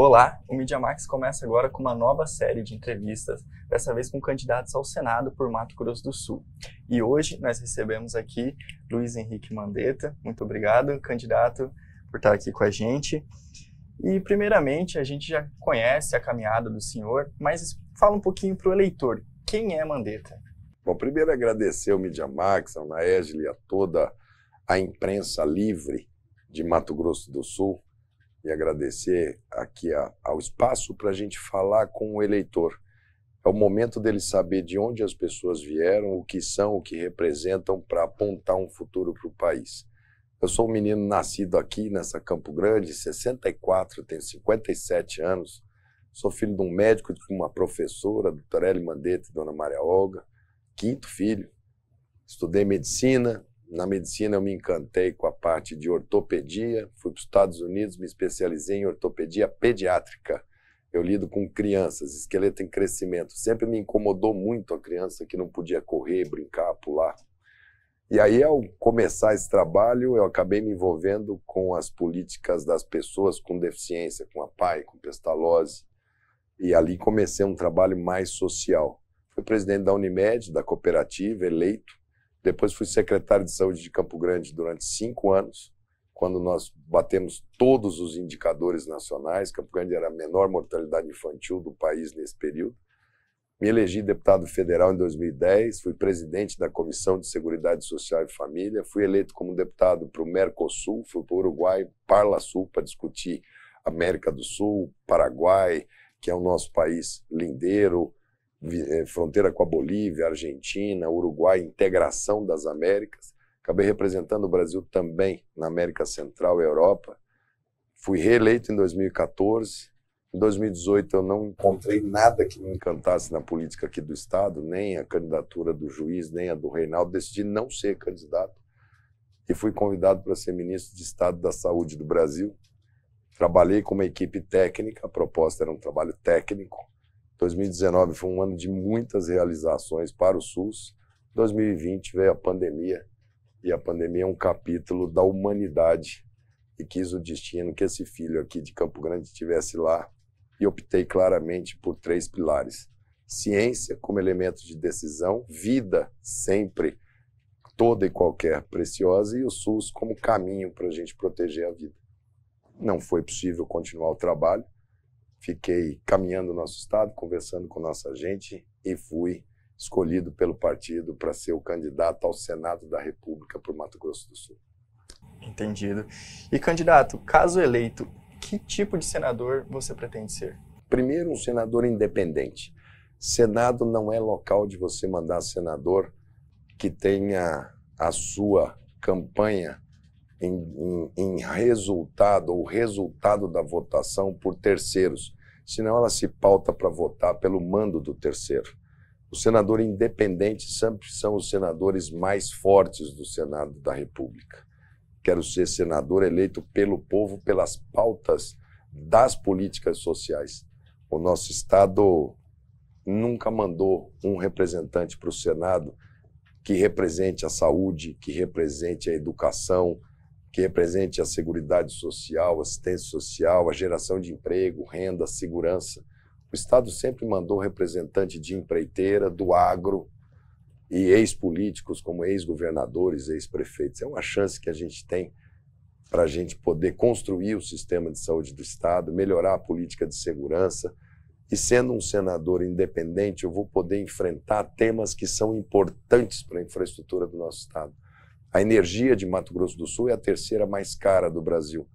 Olá, o Media Max começa agora com uma nova série de entrevistas, dessa vez com candidatos ao Senado por Mato Grosso do Sul. E hoje nós recebemos aqui Luiz Henrique Mandetta, muito obrigado, candidato, por estar aqui com a gente. E primeiramente, a gente já conhece a caminhada do senhor, mas fala um pouquinho para o eleitor, quem é Mandetta? Bom, primeiro agradecer ao Max, ao Naesli a toda a imprensa livre de Mato Grosso do Sul e agradecer aqui a, ao espaço para a gente falar com o eleitor. É o momento dele saber de onde as pessoas vieram, o que são, o que representam para apontar um futuro para o país. Eu sou um menino nascido aqui nessa Campo Grande, 64, tenho 57 anos. Sou filho de um médico, de uma professora, doutora Eli Mandetta e dona Maria Olga. Quinto filho. Estudei medicina, na medicina, eu me encantei com a parte de ortopedia. Fui para os Estados Unidos, me especializei em ortopedia pediátrica. Eu lido com crianças, esqueleto em crescimento. Sempre me incomodou muito a criança que não podia correr, brincar, pular. E aí, ao começar esse trabalho, eu acabei me envolvendo com as políticas das pessoas com deficiência, com a PAI, com pestalose. E ali comecei um trabalho mais social. Fui presidente da Unimed, da cooperativa, eleito. Depois fui secretário de saúde de Campo Grande durante cinco anos, quando nós batemos todos os indicadores nacionais. Campo Grande era a menor mortalidade infantil do país nesse período. Me elegi deputado federal em 2010, fui presidente da Comissão de Seguridade Social e Família, fui eleito como deputado para o Mercosul, fui para o Uruguai, Parla Sul, para discutir América do Sul, Paraguai, que é o nosso país lindeiro, eh, fronteira com a Bolívia, Argentina, Uruguai, integração das Américas. Acabei representando o Brasil também na América Central e Europa. Fui reeleito em 2014. Em 2018 eu não encontrei nada que me encantasse na política aqui do estado, nem a candidatura do juiz, nem a do Reinaldo, decidi não ser candidato e fui convidado para ser ministro de Estado da Saúde do Brasil. Trabalhei com uma equipe técnica, a proposta era um trabalho técnico, 2019 foi um ano de muitas realizações para o SUS. 2020 veio a pandemia, e a pandemia é um capítulo da humanidade. E quis o destino que esse filho aqui de Campo Grande estivesse lá, e optei claramente por três pilares: ciência como elemento de decisão, vida sempre, toda e qualquer preciosa, e o SUS como caminho para a gente proteger a vida. Não foi possível continuar o trabalho, Fiquei caminhando nosso estado, conversando com nossa gente e fui escolhido pelo partido para ser o candidato ao Senado da República por Mato Grosso do Sul. Entendido. E candidato, caso eleito, que tipo de senador você pretende ser? Primeiro, um senador independente. Senado não é local de você mandar senador que tenha a sua campanha em, em, em resultado ou resultado da votação por terceiros, senão ela se pauta para votar pelo mando do terceiro. O senador independente sempre são os senadores mais fortes do Senado da República. Quero ser senador eleito pelo povo pelas pautas das políticas sociais. O nosso Estado nunca mandou um representante para o Senado que represente a saúde, que represente a educação, que represente a segurança Social, assistência social, a geração de emprego, renda, segurança. O Estado sempre mandou representante de empreiteira, do agro e ex-políticos como ex-governadores, ex-prefeitos. É uma chance que a gente tem para a gente poder construir o sistema de saúde do Estado, melhorar a política de segurança. E sendo um senador independente, eu vou poder enfrentar temas que são importantes para a infraestrutura do nosso Estado. A energia de Mato Grosso do Sul é a terceira mais cara do Brasil.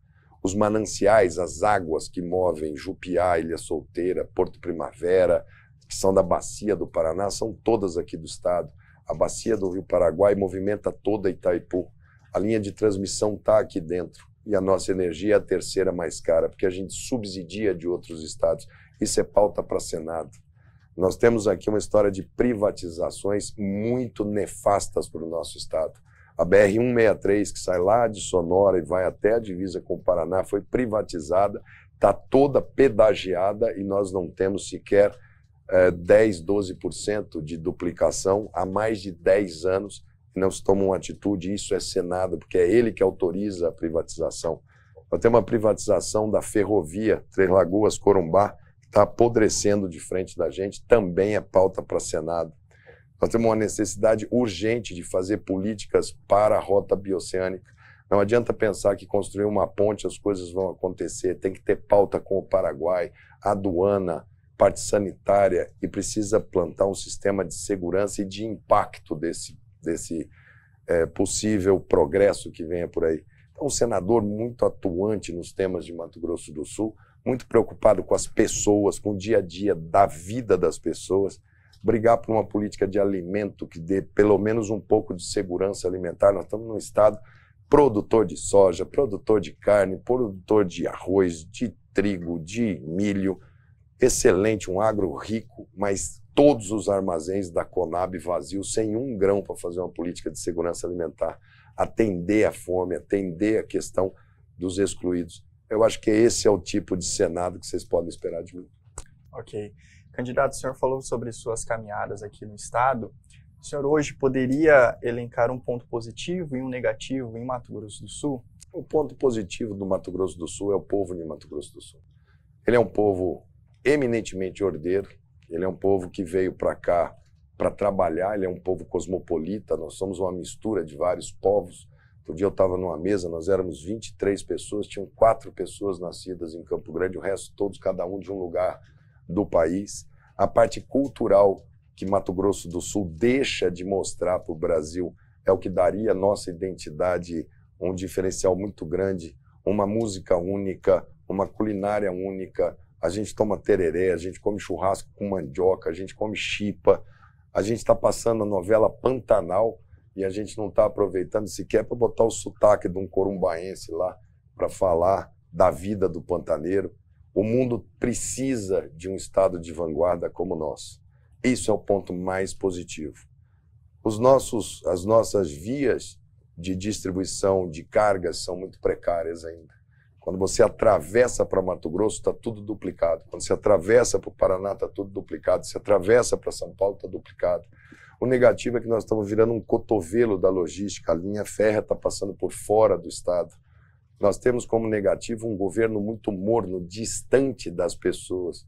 Os mananciais, as águas que movem Jupiá, Ilha Solteira, Porto Primavera, que são da bacia do Paraná, são todas aqui do estado. A bacia do Rio Paraguai movimenta toda Itaipu. A linha de transmissão está aqui dentro. E a nossa energia é a terceira mais cara, porque a gente subsidia de outros estados. Isso é pauta para Senado. Nós temos aqui uma história de privatizações muito nefastas para o nosso estado. A BR-163, que sai lá de Sonora e vai até a divisa com o Paraná, foi privatizada, está toda pedagiada e nós não temos sequer é, 10, 12% de duplicação há mais de 10 anos. não se toma uma atitude, isso é Senado, porque é ele que autoriza a privatização. Nós temos uma privatização da ferrovia Três Lagoas-Corumbá, está apodrecendo de frente da gente, também é pauta para Senado. Nós temos uma necessidade urgente de fazer políticas para a rota bioceânica. Não adianta pensar que construir uma ponte as coisas vão acontecer. Tem que ter pauta com o Paraguai, aduana, parte sanitária e precisa plantar um sistema de segurança e de impacto desse, desse é, possível progresso que venha por aí. Então, um senador muito atuante nos temas de Mato Grosso do Sul, muito preocupado com as pessoas, com o dia a dia da vida das pessoas brigar por uma política de alimento que dê pelo menos um pouco de segurança alimentar. Nós estamos num estado produtor de soja, produtor de carne, produtor de arroz, de trigo, de milho. Excelente, um agro rico, mas todos os armazéns da Conab vazios, sem um grão para fazer uma política de segurança alimentar, atender a fome, atender a questão dos excluídos. Eu acho que esse é o tipo de Senado que vocês podem esperar de mim. Ok. Candidato, o senhor falou sobre suas caminhadas aqui no Estado. O senhor hoje poderia elencar um ponto positivo e um negativo em Mato Grosso do Sul? O ponto positivo do Mato Grosso do Sul é o povo de Mato Grosso do Sul. Ele é um povo eminentemente ordeiro, ele é um povo que veio para cá para trabalhar, ele é um povo cosmopolita, nós somos uma mistura de vários povos. Outro dia eu estava numa mesa, nós éramos 23 pessoas, tinham quatro pessoas nascidas em Campo Grande, o resto todos, cada um de um lugar do país, a parte cultural que Mato Grosso do Sul deixa de mostrar para o Brasil é o que daria a nossa identidade um diferencial muito grande, uma música única, uma culinária única. A gente toma tereré, a gente come churrasco com mandioca, a gente come chipa, a gente está passando a novela Pantanal e a gente não está aproveitando sequer para botar o sotaque de um corumbaense lá para falar da vida do pantaneiro. O mundo precisa de um Estado de vanguarda como o nosso. Isso é o ponto mais positivo. Os nossos, as nossas vias de distribuição de cargas são muito precárias ainda. Quando você atravessa para Mato Grosso, está tudo duplicado. Quando você atravessa para o Paraná, está tudo duplicado. Se atravessa para São Paulo, está duplicado. O negativo é que nós estamos virando um cotovelo da logística. A linha férrea está passando por fora do estado. Nós temos como negativo um governo muito morno, distante das pessoas.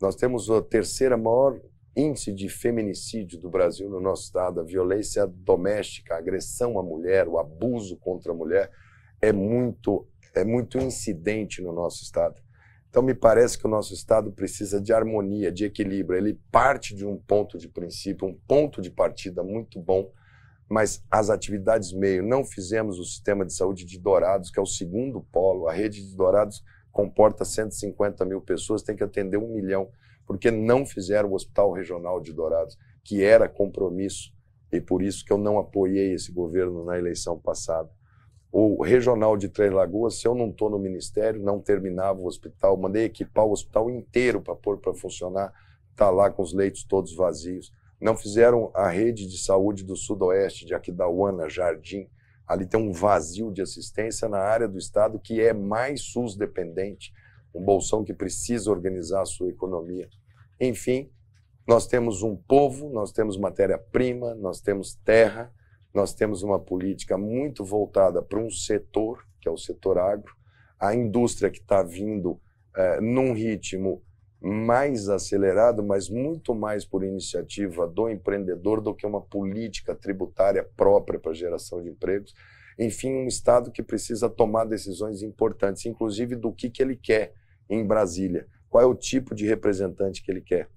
Nós temos o terceira maior índice de feminicídio do Brasil no nosso estado, a violência doméstica, a agressão à mulher, o abuso contra a mulher é muito é muito incidente no nosso estado. Então me parece que o nosso estado precisa de harmonia, de equilíbrio. Ele parte de um ponto de princípio, um ponto de partida muito bom mas as atividades meio. Não fizemos o sistema de saúde de Dourados, que é o segundo polo. A rede de Dourados comporta 150 mil pessoas, tem que atender um milhão, porque não fizeram o Hospital Regional de Dourados, que era compromisso, e por isso que eu não apoiei esse governo na eleição passada. O Regional de Três Lagoas, se eu não estou no Ministério, não terminava o hospital, mandei equipar o hospital inteiro para pôr para funcionar, está lá com os leitos todos vazios não fizeram a rede de saúde do Sudoeste, de Aquidauana, Jardim. Ali tem um vazio de assistência na área do Estado que é mais SUS dependente, um bolsão que precisa organizar a sua economia. Enfim, nós temos um povo, nós temos matéria-prima, nós temos terra, nós temos uma política muito voltada para um setor, que é o setor agro, a indústria que está vindo eh, num ritmo mais acelerado, mas muito mais por iniciativa do empreendedor do que uma política tributária própria para geração de empregos. Enfim, um Estado que precisa tomar decisões importantes, inclusive do que, que ele quer em Brasília, qual é o tipo de representante que ele quer.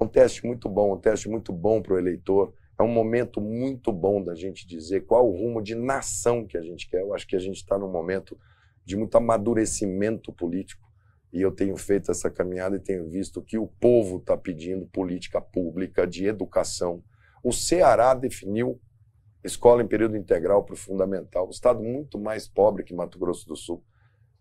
É um teste muito bom, um teste muito bom para o eleitor. É um momento muito bom da gente dizer qual o rumo de nação que a gente quer. Eu acho que a gente está num momento de muito amadurecimento político e eu tenho feito essa caminhada e tenho visto que o povo está pedindo política pública de educação. O Ceará definiu escola em período integral para o fundamental, um estado muito mais pobre que Mato Grosso do Sul.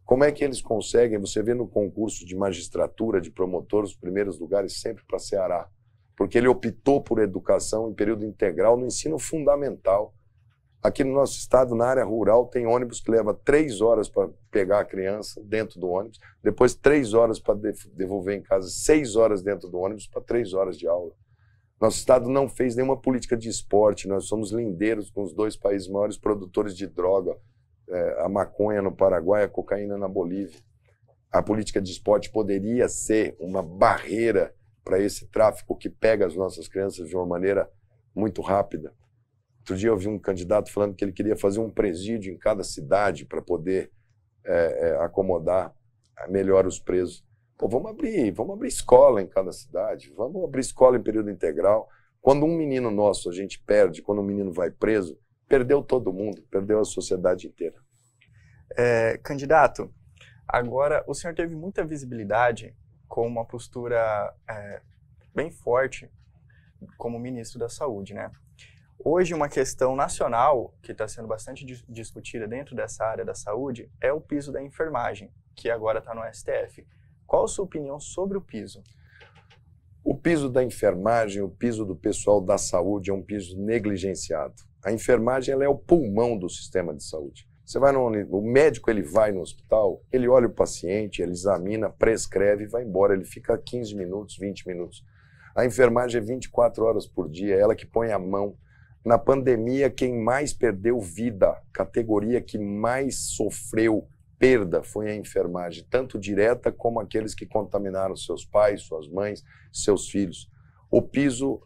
Como é que eles conseguem? Você vê no concurso de magistratura, de promotor, os primeiros lugares sempre para Ceará, porque ele optou por educação em período integral no ensino fundamental. Aqui no nosso estado, na área rural, tem ônibus que leva três horas para pegar a criança dentro do ônibus, depois três horas para devolver em casa, seis horas dentro do ônibus para três horas de aula. Nosso estado não fez nenhuma política de esporte, nós somos lindeiros com os dois países maiores produtores de droga, é, a maconha no Paraguai, a cocaína na Bolívia. A política de esporte poderia ser uma barreira para esse tráfico que pega as nossas crianças de uma maneira muito rápida. Outro dia eu vi um candidato falando que ele queria fazer um presídio em cada cidade para poder é, é, acomodar melhor os presos. Pô, vamos abrir, vamos abrir escola em cada cidade, vamos abrir escola em período integral. Quando um menino nosso a gente perde, quando um menino vai preso, perdeu todo mundo, perdeu a sociedade inteira. É, candidato, agora o senhor teve muita visibilidade com uma postura é, bem forte como ministro da Saúde, né? Hoje, uma questão nacional que está sendo bastante dis discutida dentro dessa área da saúde é o piso da enfermagem, que agora está no STF. Qual a sua opinião sobre o piso? O piso da enfermagem, o piso do pessoal da saúde é um piso negligenciado. A enfermagem ela é o pulmão do sistema de saúde. Você vai no, o médico ele vai no hospital, ele olha o paciente, ele examina, prescreve e vai embora. Ele fica 15 minutos, 20 minutos. A enfermagem é 24 horas por dia, é ela que põe a mão, na pandemia, quem mais perdeu vida, categoria que mais sofreu perda foi a enfermagem, tanto direta como aqueles que contaminaram seus pais, suas mães, seus filhos. O piso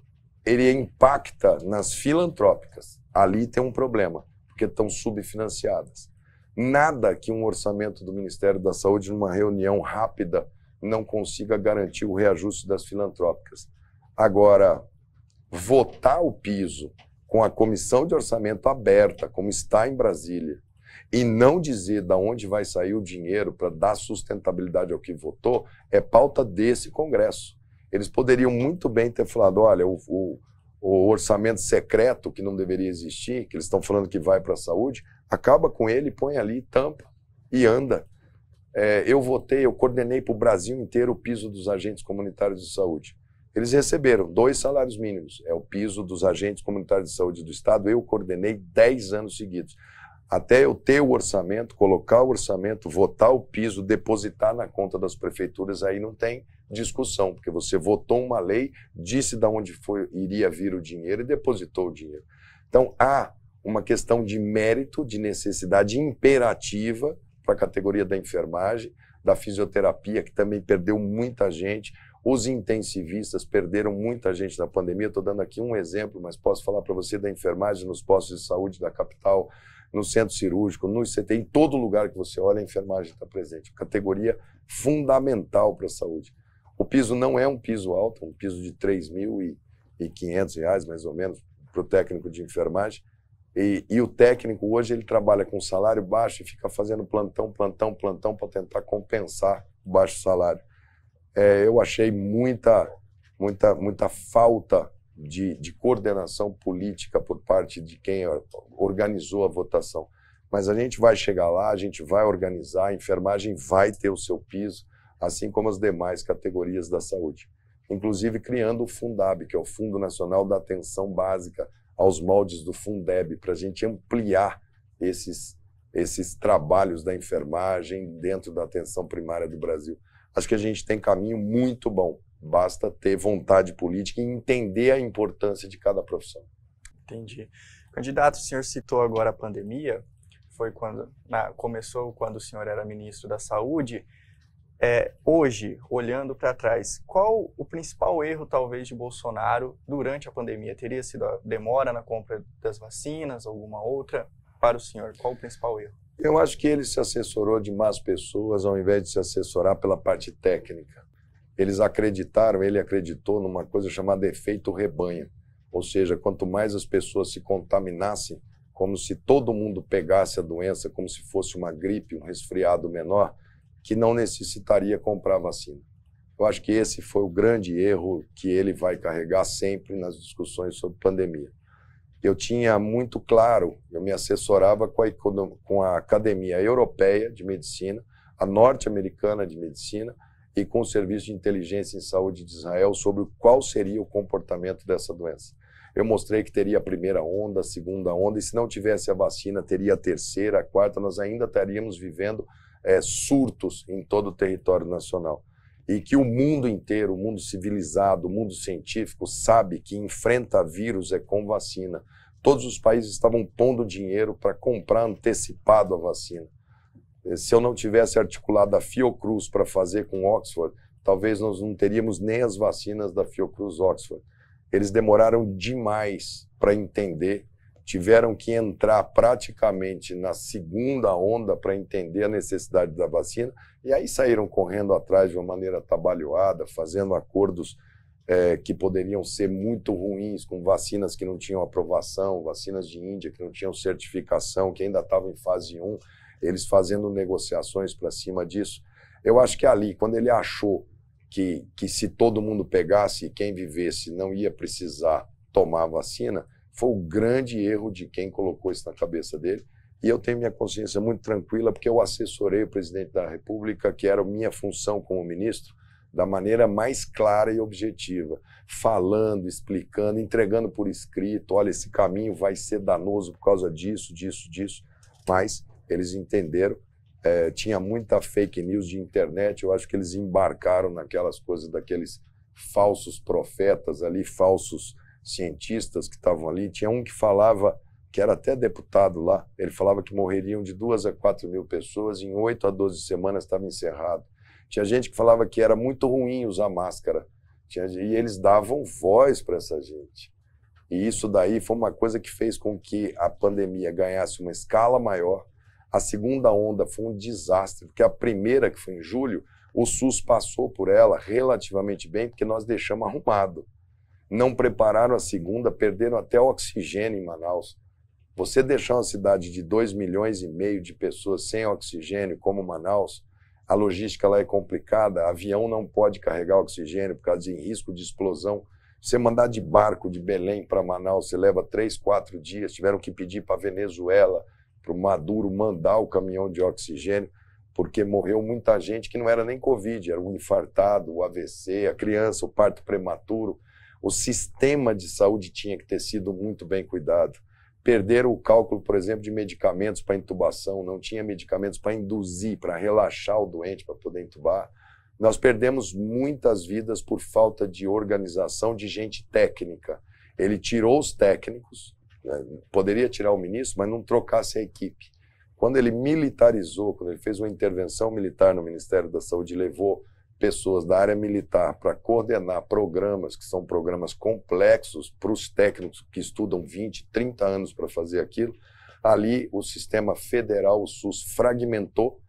ele impacta nas filantrópicas. Ali tem um problema, porque estão subfinanciadas. Nada que um orçamento do Ministério da Saúde, numa reunião rápida, não consiga garantir o reajuste das filantrópicas. Agora, votar o piso com a comissão de orçamento aberta, como está em Brasília, e não dizer de onde vai sair o dinheiro para dar sustentabilidade ao que votou, é pauta desse Congresso. Eles poderiam muito bem ter falado: olha, o, o, o orçamento secreto que não deveria existir, que eles estão falando que vai para a saúde, acaba com ele, põe ali, tampa e anda. É, eu votei, eu coordenei para o Brasil inteiro o piso dos agentes comunitários de saúde. Eles receberam dois salários mínimos, é o piso dos agentes comunitários de saúde do Estado. Eu coordenei 10 anos seguidos. Até eu ter o orçamento, colocar o orçamento, votar o piso, depositar na conta das prefeituras, aí não tem discussão, porque você votou uma lei, disse de onde foi, iria vir o dinheiro e depositou o dinheiro. Então há uma questão de mérito, de necessidade imperativa para a categoria da enfermagem, da fisioterapia, que também perdeu muita gente. Os intensivistas perderam muita gente na pandemia. Estou dando aqui um exemplo, mas posso falar para você da enfermagem nos postos de saúde da capital, no centro cirúrgico, no ICT, em todo lugar que você olha, a enfermagem está presente. Categoria fundamental para a saúde. O piso não é um piso alto, é um piso de R$ 3.500, mais ou menos, para o técnico de enfermagem. E, e, o técnico hoje ele trabalha com salário baixo e fica fazendo plantão, plantão, plantão para tentar compensar o baixo salário é, eu achei muita, muita, muita falta de, de coordenação política por parte de quem organizou a votação. Mas a gente vai chegar lá, a gente vai organizar, a enfermagem vai ter o seu piso, assim como as demais categorias da saúde. Inclusive criando o Fundab, que é o Fundo Nacional da Atenção Básica, aos moldes do Fundeb, para a gente ampliar esses, esses trabalhos da enfermagem dentro da atenção primária do Brasil. Acho que a gente tem caminho muito bom. Basta ter vontade política e entender a importância de cada profissão. Entendi. Candidato, o senhor citou agora a pandemia, foi quando na, começou quando o senhor era ministro da Saúde. É, hoje, olhando para trás, qual o principal erro, talvez, de Bolsonaro durante a pandemia? Teria sido a demora na compra das vacinas, alguma outra? Para o senhor, qual o principal erro? Eu acho que ele se assessorou de más pessoas ao invés de se assessorar pela parte técnica. Eles acreditaram, ele acreditou numa coisa chamada efeito rebanho, ou seja, quanto mais as pessoas se contaminassem, como se todo mundo pegasse a doença, como se fosse uma gripe, um resfriado menor, que não necessitaria comprar vacina. Eu acho que esse foi o grande erro que ele vai carregar sempre nas discussões sobre pandemia eu tinha muito claro, eu me assessorava com a, com a Academia Europeia de Medicina, a norte-americana de medicina e com o Serviço de Inteligência em Saúde de Israel sobre qual seria o comportamento dessa doença. Eu mostrei que teria a primeira onda, a segunda onda, e se não tivesse a vacina, teria a terceira, a quarta, nós ainda estaríamos vivendo é, surtos em todo o território nacional e que o mundo inteiro, o mundo civilizado, o mundo científico sabe que enfrenta vírus é com vacina. Todos os países estavam pondo dinheiro para comprar antecipado a vacina. Eh, se eu não tivesse articulado a Fiocruz para fazer com Oxford, talvez nós não teríamos nem as vacinas da Fiocruz Oxford. Eles demoraram demais para entender tiveram que entrar praticamente na segunda onda para entender a necessidade da vacina, e aí saíram correndo atrás de uma maneira trabalhada, fazendo acordos é, que poderiam ser muito ruins, com vacinas que não tinham aprovação, vacinas de Índia que não tinham certificação, que ainda estavam em fase 1, eles fazendo negociações para cima disso. Eu acho que ali, quando ele achou que, que se todo mundo pegasse e quem vivesse não ia precisar tomar a vacina, foi o grande erro de quem colocou isso na cabeça dele. E eu tenho minha consciência muito tranquila, porque eu assessorei o presidente da República, que era a minha função como ministro, da maneira mais clara e objetiva, falando, explicando, entregando por escrito: olha, esse caminho vai ser danoso por causa disso, disso, disso. Mas eles entenderam. É, tinha muita fake news de internet, eu acho que eles embarcaram naquelas coisas daqueles falsos profetas ali, falsos cientistas que estavam ali. Tinha um que falava, que era até deputado lá, ele falava que morreriam de 2 a 4 mil pessoas, em 8 a 12 semanas estava encerrado. Tinha gente que falava que era muito ruim usar máscara. Tinha, e eles davam voz para essa gente. E isso daí foi uma coisa que fez com que a pandemia ganhasse uma escala maior. A segunda onda foi um desastre, porque a primeira, que foi em julho, o SUS passou por ela relativamente bem, porque nós deixamos arrumado não prepararam a segunda, perderam até o oxigênio em Manaus. Você deixar uma cidade de 2 milhões e meio de pessoas sem oxigênio, como Manaus, a logística lá é complicada, avião não pode carregar oxigênio por causa de risco de explosão. Você mandar de barco de Belém para Manaus, você leva três, quatro dias. Tiveram que pedir para a Venezuela, para o Maduro mandar o caminhão de oxigênio, porque morreu muita gente que não era nem Covid, era um infartado, o AVC, a criança, o parto prematuro. O sistema de saúde tinha que ter sido muito bem cuidado. Perderam o cálculo, por exemplo, de medicamentos para intubação, não tinha medicamentos para induzir, para relaxar o doente, para poder intubar. Nós perdemos muitas vidas por falta de organização de gente técnica. Ele tirou os técnicos, né? poderia tirar o ministro, mas não trocasse a equipe. Quando ele militarizou, quando ele fez uma intervenção militar no Ministério da Saúde, levou pessoas da área militar para coordenar programas, que são programas complexos para os técnicos que estudam 20, 30 anos para fazer aquilo, ali o sistema federal, o SUS, fragmentou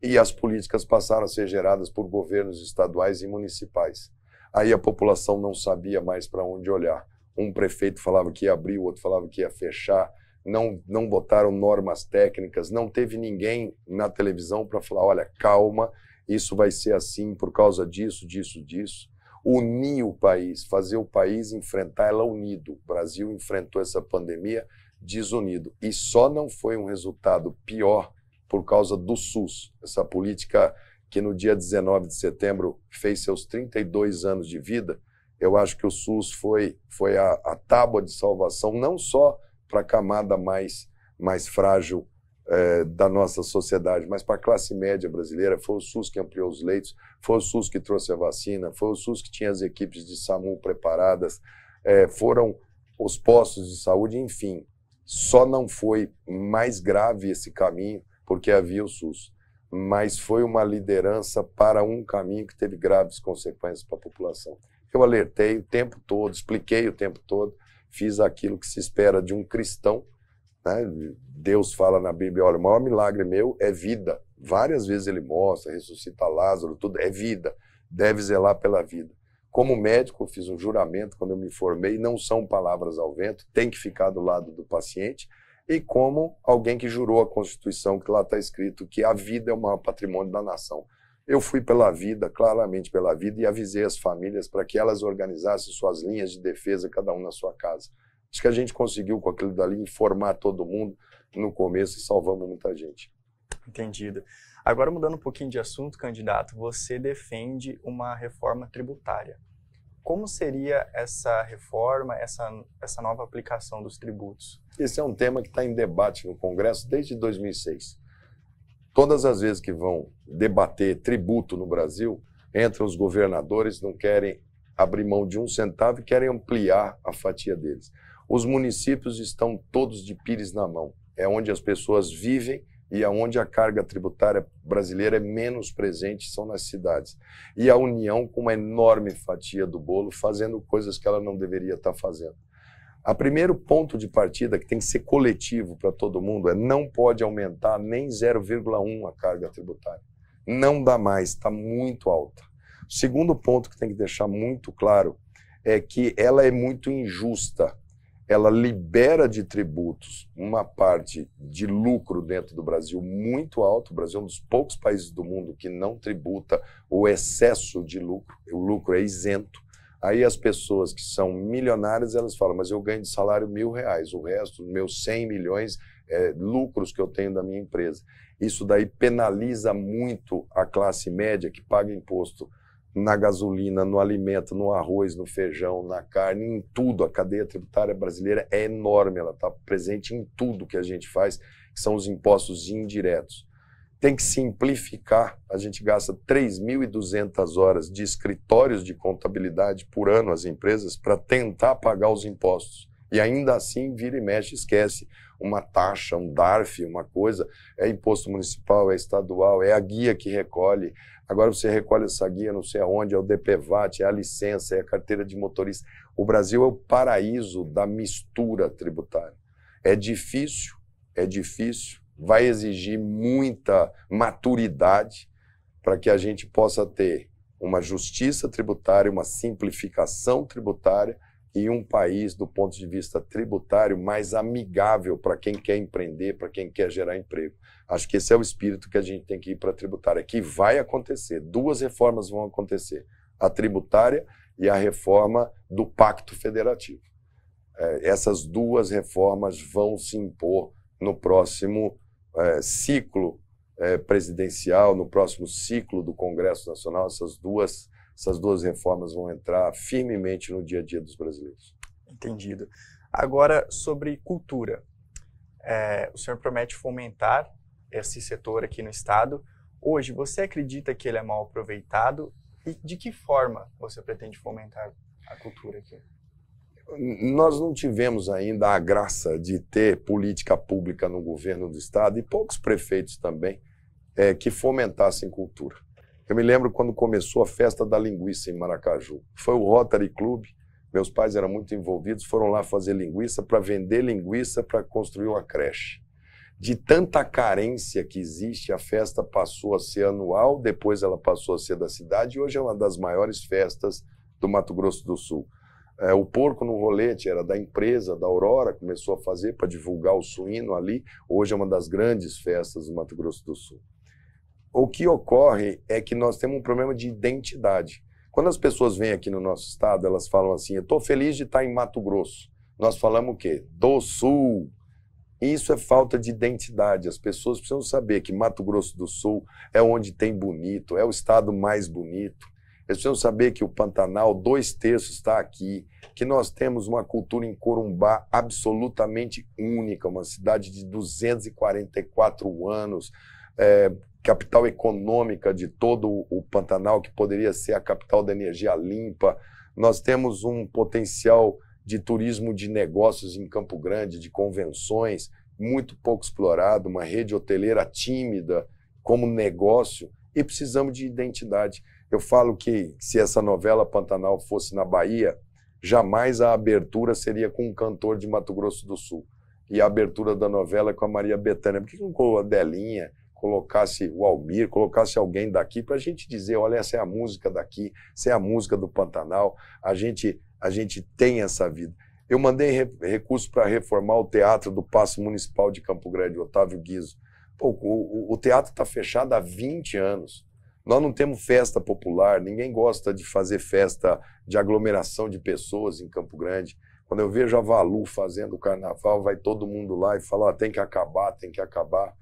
e as políticas passaram a ser geradas por governos estaduais e municipais. Aí a população não sabia mais para onde olhar. Um prefeito falava que ia abrir, o outro falava que ia fechar, não, não botaram normas técnicas, não teve ninguém na televisão para falar: olha, calma, isso vai ser assim por causa disso, disso, disso. Unir o país, fazer o país enfrentar ela unido. O Brasil enfrentou essa pandemia desunido. E só não foi um resultado pior por causa do SUS, essa política que no dia 19 de setembro fez seus 32 anos de vida. Eu acho que o SUS foi, foi a, a tábua de salvação, não só para a camada mais, mais frágil é, da nossa sociedade, mas para a classe média brasileira. Foi o SUS que ampliou os leitos, foi o SUS que trouxe a vacina, foi o SUS que tinha as equipes de SAMU preparadas, é, foram os postos de saúde, enfim. Só não foi mais grave esse caminho porque havia o SUS, mas foi uma liderança para um caminho que teve graves consequências para a população. Eu alertei o tempo todo, expliquei o tempo todo, fiz aquilo que se espera de um cristão né? Deus fala na Bíblia: olha, o maior milagre meu é vida. Várias vezes ele mostra, ressuscita Lázaro, tudo é vida. Deve zelar pela vida. Como médico, eu fiz um juramento quando eu me formei, não são palavras ao vento, tem que ficar do lado do paciente. E como alguém que jurou a Constituição, que lá está escrito que a vida é o maior patrimônio da nação. Eu fui pela vida, claramente pela vida, e avisei as famílias para que elas organizassem suas linhas de defesa, cada um na sua casa. Acho que a gente conseguiu com aquilo dali informar todo mundo no começo e salvamos muita gente. Entendido. Agora, mudando um pouquinho de assunto, candidato, você defende uma reforma tributária. Como seria essa reforma, essa, essa nova aplicação dos tributos? Esse é um tema que está em debate no Congresso desde 2006. Todas as vezes que vão debater tributo no Brasil, entram os governadores, não querem abrir mão de um centavo e querem ampliar a fatia deles. Os municípios estão todos de pires na mão. É onde as pessoas vivem e aonde é onde a carga tributária brasileira é menos presente são nas cidades. E a União com uma enorme fatia do bolo fazendo coisas que ela não deveria estar fazendo. A primeiro ponto de partida que tem que ser coletivo para todo mundo é não pode aumentar nem 0,1 a carga tributária. Não dá mais, está muito alta. O segundo ponto que tem que deixar muito claro é que ela é muito injusta ela libera de tributos uma parte de lucro dentro do Brasil muito alto. O Brasil é um dos poucos países do mundo que não tributa o excesso de lucro. O lucro é isento. Aí as pessoas que são milionárias, elas falam, mas eu ganho de salário mil reais, o resto, meus 100 milhões, é, lucros que eu tenho da minha empresa. Isso daí penaliza muito a classe média que paga imposto na gasolina, no alimento, no arroz, no feijão, na carne, em tudo. A cadeia tributária brasileira é enorme, ela está presente em tudo que a gente faz, que são os impostos indiretos. Tem que simplificar. A gente gasta 3.200 horas de escritórios de contabilidade por ano às empresas para tentar pagar os impostos. E ainda assim, vira e mexe, esquece uma taxa, um DARF, uma coisa. É imposto municipal, é estadual, é a guia que recolhe. Agora você recolhe essa guia, não sei aonde, é o DPVAT, é a licença, é a carteira de motorista. O Brasil é o paraíso da mistura tributária. É difícil, é difícil, vai exigir muita maturidade para que a gente possa ter uma justiça tributária, uma simplificação tributária e um país, do ponto de vista tributário, mais amigável para quem quer empreender, para quem quer gerar emprego. Acho que esse é o espírito que a gente tem que ir para a tributária, que vai acontecer. Duas reformas vão acontecer: a tributária e a reforma do Pacto Federativo. É, essas duas reformas vão se impor no próximo é, ciclo é, presidencial, no próximo ciclo do Congresso Nacional, essas duas essas duas reformas vão entrar firmemente no dia a dia dos brasileiros. Entendido. Agora, sobre cultura. É, o senhor promete fomentar esse setor aqui no Estado. Hoje, você acredita que ele é mal aproveitado? E de que forma você pretende fomentar a cultura aqui? Nós não tivemos ainda a graça de ter política pública no governo do Estado e poucos prefeitos também é, que fomentassem cultura. Eu me lembro quando começou a festa da linguiça em Maracaju. Foi o Rotary Club, meus pais eram muito envolvidos, foram lá fazer linguiça para vender linguiça para construir uma creche. De tanta carência que existe, a festa passou a ser anual, depois ela passou a ser da cidade e hoje é uma das maiores festas do Mato Grosso do Sul. É, o porco no rolete era da empresa, da Aurora, começou a fazer para divulgar o suíno ali. Hoje é uma das grandes festas do Mato Grosso do Sul o que ocorre é que nós temos um problema de identidade. Quando as pessoas vêm aqui no nosso estado, elas falam assim: eu estou feliz de estar em Mato Grosso. Nós falamos o quê? Do Sul. Isso é falta de identidade. As pessoas precisam saber que Mato Grosso do Sul é onde tem bonito, é o estado mais bonito. Eles precisam saber que o Pantanal, dois terços, está aqui, que nós temos uma cultura em Corumbá absolutamente única, uma cidade de 244 anos, é, capital econômica de todo o Pantanal, que poderia ser a capital da energia limpa. Nós temos um potencial de turismo de negócios em Campo Grande, de convenções, muito pouco explorado, uma rede hoteleira tímida como negócio, e precisamos de identidade. Eu falo que se essa novela Pantanal fosse na Bahia, jamais a abertura seria com um cantor de Mato Grosso do Sul. E a abertura da novela é com a Maria Bethânia. Por que não com a Delinha? colocasse o Almir, colocasse alguém daqui para a gente dizer, olha, essa é a música daqui, essa é a música do Pantanal, a gente, a gente tem essa vida. Eu mandei re recurso para reformar o Teatro do Passo Municipal de Campo Grande, Otávio Guizo. Pô, o, o teatro está fechado há 20 anos. Nós não temos festa popular, ninguém gosta de fazer festa de aglomeração de pessoas em Campo Grande. Quando eu vejo a Valu fazendo o carnaval, vai todo mundo lá e fala: ah, tem que acabar, tem que acabar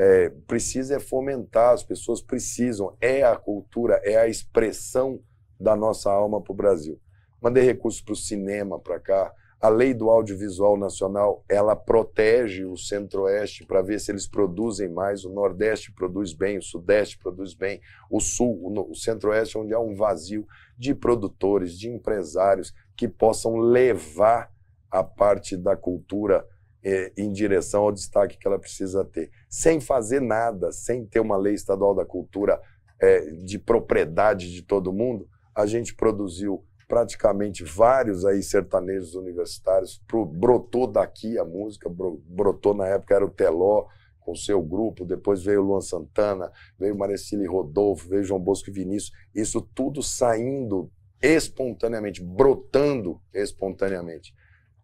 é, precisa é fomentar, as pessoas precisam, é a cultura, é a expressão da nossa alma para o Brasil. Mandei recursos para o cinema, para cá. A lei do audiovisual nacional, ela protege o centro-oeste para ver se eles produzem mais. O nordeste produz bem, o sudeste produz bem, o sul, o, o centro-oeste, é onde há um vazio de produtores, de empresários que possam levar a parte da cultura é, em direção ao destaque que ela precisa ter. Sem fazer nada, sem ter uma lei estadual da cultura é, de propriedade de todo mundo, a gente produziu praticamente vários aí sertanejos universitários, pro, brotou daqui a música, bro, brotou na época era o Teló com seu grupo, depois veio Luan Santana, veio Marecile Rodolfo, veio João Bosco e Vinícius, isso tudo saindo espontaneamente, brotando espontaneamente.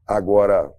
Agora,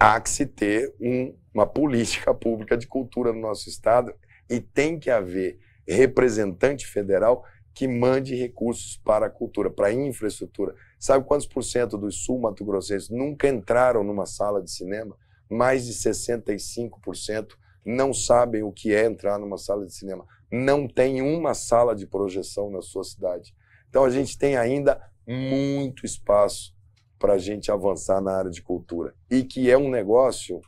há que se ter um, uma política pública de cultura no nosso Estado e tem que haver representante federal que mande recursos para a cultura, para a infraestrutura. Sabe quantos por cento dos sul-mato-grossenses nunca entraram numa sala de cinema? Mais de 65% não sabem o que é entrar numa sala de cinema. Não tem uma sala de projeção na sua cidade. Então a gente tem ainda muito espaço para a gente avançar na área de cultura. E que é um negócio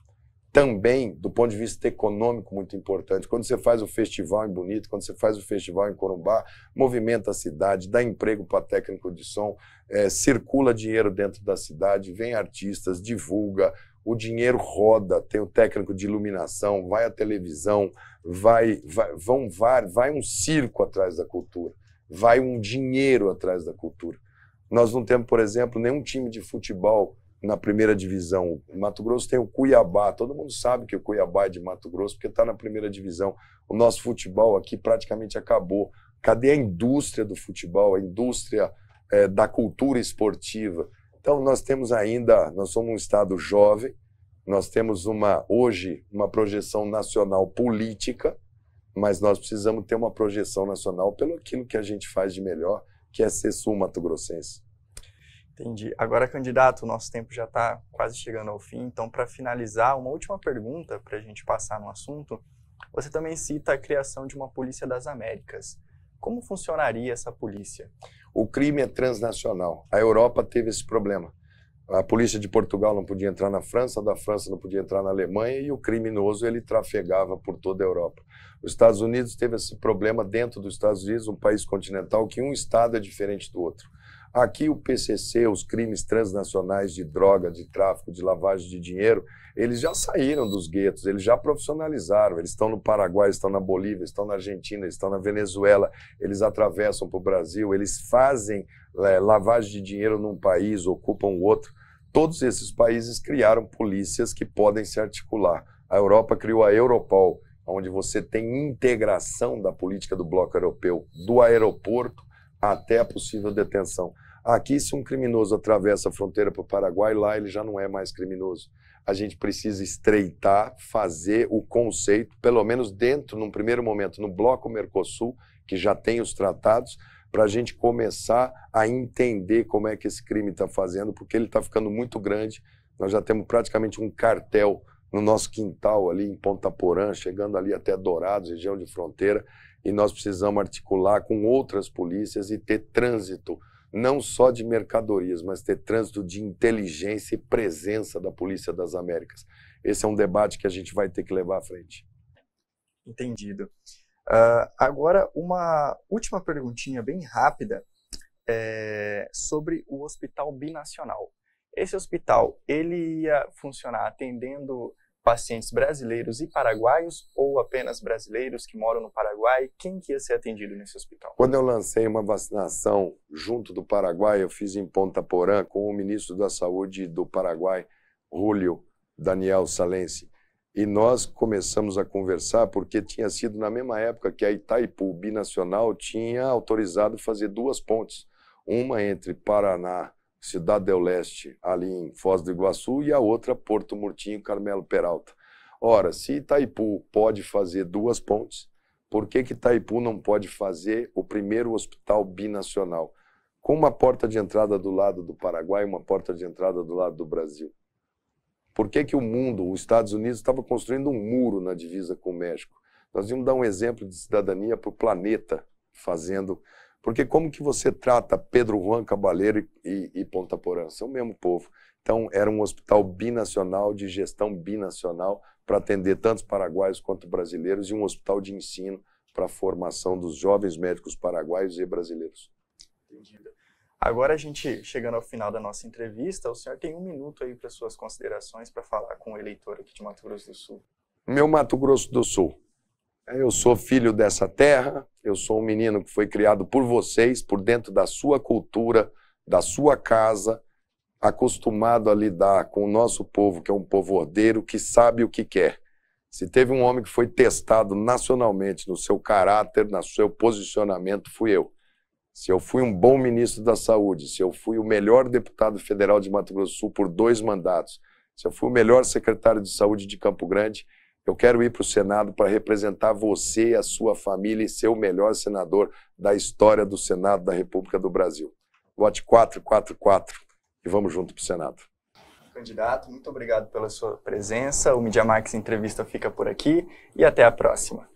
também, do ponto de vista econômico, muito importante. Quando você faz o festival em Bonito, quando você faz o festival em Corumbá, movimenta a cidade, dá emprego para técnico de som, é, circula dinheiro dentro da cidade, vem artistas, divulga, o dinheiro roda, tem o técnico de iluminação, vai à televisão, vai, vai, vão, vai, vai um circo atrás da cultura, vai um dinheiro atrás da cultura. Nós não temos, por exemplo, nenhum time de futebol na primeira divisão. Em Mato Grosso tem o Cuiabá. Todo mundo sabe que o Cuiabá é de Mato Grosso porque está na primeira divisão. O nosso futebol aqui praticamente acabou. Cadê a indústria do futebol, a indústria é, da cultura esportiva? Então nós temos ainda, nós somos um estado jovem, nós temos uma hoje uma projeção nacional política, mas nós precisamos ter uma projeção nacional pelo aquilo que a gente faz de melhor, que é ser sul-mato-grossense. Entendi. Agora, candidato, o nosso tempo já está quase chegando ao fim, então, para finalizar, uma última pergunta para a gente passar no assunto. Você também cita a criação de uma Polícia das Américas. Como funcionaria essa polícia? O crime é transnacional. A Europa teve esse problema. A polícia de Portugal não podia entrar na França, da França não podia entrar na Alemanha e o criminoso ele trafegava por toda a Europa. Os Estados Unidos teve esse problema dentro dos Estados Unidos, um país continental que um estado é diferente do outro. Aqui o PCC, os crimes transnacionais de droga, de tráfico, de lavagem de dinheiro, eles já saíram dos guetos, eles já profissionalizaram, eles estão no Paraguai, estão na Bolívia, estão na Argentina, estão na Venezuela, eles atravessam para o Brasil, eles fazem é, lavagem de dinheiro num país, ocupam outro. Todos esses países criaram polícias que podem se articular. A Europa criou a Europol, onde você tem integração da política do bloco europeu, do aeroporto até a possível detenção. Aqui, se um criminoso atravessa a fronteira para o Paraguai, lá ele já não é mais criminoso. A gente precisa estreitar, fazer o conceito, pelo menos dentro, num primeiro momento, no bloco Mercosul, que já tem os tratados, para a gente começar a entender como é que esse crime está fazendo, porque ele está ficando muito grande. Nós já temos praticamente um cartel no nosso quintal ali em Ponta Porã, chegando ali até Dourados, região de fronteira e nós precisamos articular com outras polícias e ter trânsito, não só de mercadorias, mas ter trânsito de inteligência e presença da Polícia das Américas. Esse é um debate que a gente vai ter que levar à frente. Entendido. Uh, agora, uma última perguntinha bem rápida é, sobre o Hospital Binacional. Esse hospital, ele ia funcionar atendendo pacientes brasileiros e paraguaios ou apenas brasileiros que moram no Paraguai? Quem que ia ser atendido nesse hospital? Quando eu lancei uma vacinação junto do Paraguai, eu fiz em Ponta Porã com o ministro da Saúde do Paraguai, Julio Daniel Salense. E nós começamos a conversar porque tinha sido na mesma época que a Itaipu Binacional tinha autorizado fazer duas pontes, uma entre Paraná Cidade del Leste, ali em Foz do Iguaçu, e a outra Porto Murtinho, Carmelo Peralta. Ora, se Itaipu pode fazer duas pontes, por que, que Itaipu não pode fazer o primeiro hospital binacional? Com uma porta de entrada do lado do Paraguai e uma porta de entrada do lado do Brasil. Por que, que o mundo, os Estados Unidos, estava construindo um muro na divisa com o México? Nós íamos dar um exemplo de cidadania para o planeta, fazendo porque como que você trata Pedro Juan, Cabaleiro e, e, Ponta Porã? São o mesmo povo. Então, era um hospital binacional, de gestão binacional, para atender tantos paraguaios quanto brasileiros, e um hospital de ensino para a formação dos jovens médicos paraguaios e brasileiros. Entendido. Agora, a gente chegando ao final da nossa entrevista, o senhor tem um minuto aí para suas considerações para falar com o eleitor aqui de Mato Grosso do Sul. Meu Mato Grosso do Sul, é, eu sou filho dessa terra, eu sou um menino que foi criado por vocês, por dentro da sua cultura, da sua casa, acostumado a lidar com o nosso povo, que é um povo ordeiro, que sabe o que quer. Se teve um homem que foi testado nacionalmente no seu caráter, no seu posicionamento, fui eu. Se eu fui um bom ministro da Saúde, se eu fui o melhor deputado federal de Mato Grosso do Sul por dois mandatos, se eu fui o melhor secretário de Saúde de Campo Grande, eu quero ir para o Senado para representar você, a sua família e ser o melhor senador da história do Senado da República do Brasil. Vote 444 e vamos junto para o Senado. Candidato, muito obrigado pela sua presença. O Media Max Entrevista fica por aqui e até a próxima.